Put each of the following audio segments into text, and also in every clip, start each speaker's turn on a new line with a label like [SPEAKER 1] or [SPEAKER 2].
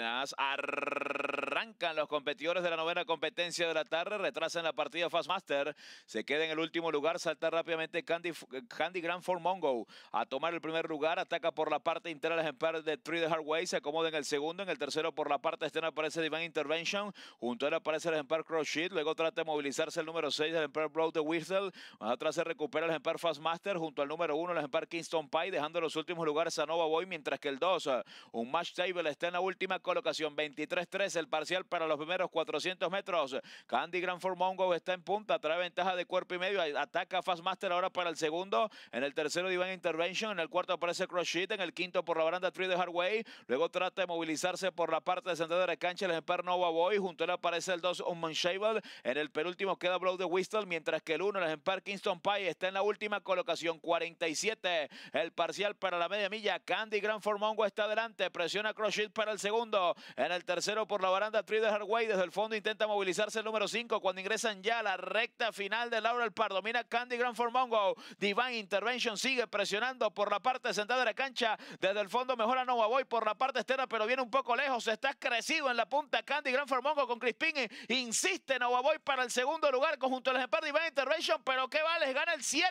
[SPEAKER 1] Ar Arrancan los competidores de la novena competencia de la tarde, retrasan la partida Fastmaster, se queda en el último lugar, salta rápidamente Candy, Candy Grand for Mongo a tomar el primer lugar, ataca por la parte interna el ejemplar de Three Hard Hardway, se acomoda en el segundo, en el tercero por la parte externa aparece Divine Intervention, junto a él aparece el ejemplar Cross Sheet, luego trata de movilizarse el número 6 del ejemplar Blow the Whistle, más atrás se recupera el ejemplar Fastmaster junto al número 1 el ejemplar Kingston Pie, dejando los últimos lugares a Nova Boy, mientras que el 2, uh, un match table está en la última colocación, 23-3 el par para los primeros 400 metros. Candy For Mongo está en punta, trae ventaja de cuerpo y medio, ataca Fastmaster ahora para el segundo, en el tercero Divine Intervention, en el cuarto aparece Cross en el quinto por la baranda Tree de Hardway, luego trata de movilizarse por la parte de central de la cancha el ejemplar Nova Boy, junto a él aparece el 2 Shable. en el penúltimo queda Blow de Whistle, mientras que el 1 el ejemplar Kingston Pie está en la última colocación, 47 el parcial para la media milla, Candy for Mongo está adelante, presiona Cross para el segundo, en el tercero por la baranda Hardway desde el fondo intenta movilizarse el número 5 cuando ingresan ya a la recta final de Laura El Pardo Domina Candy Gran Formongo Mongo. Divine Intervention sigue presionando por la parte central de la cancha. Desde el fondo mejora Nova Boy por la parte externa, pero viene un poco lejos. Está crecido en la punta Candy Gran Formongo con Crispin e Insiste Nova Boy para el segundo lugar conjunto al ejemplar Divine Intervention, pero qué vale, gana el 7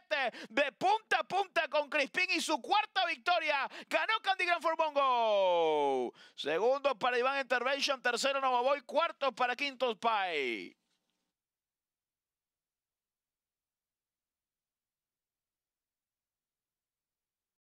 [SPEAKER 1] de punta a punta con Crispin y su cuarta victoria. Ganó Candy Gran for Segundo para Iván Intervention. Tercero Boy, Cuarto para Quintos Pay.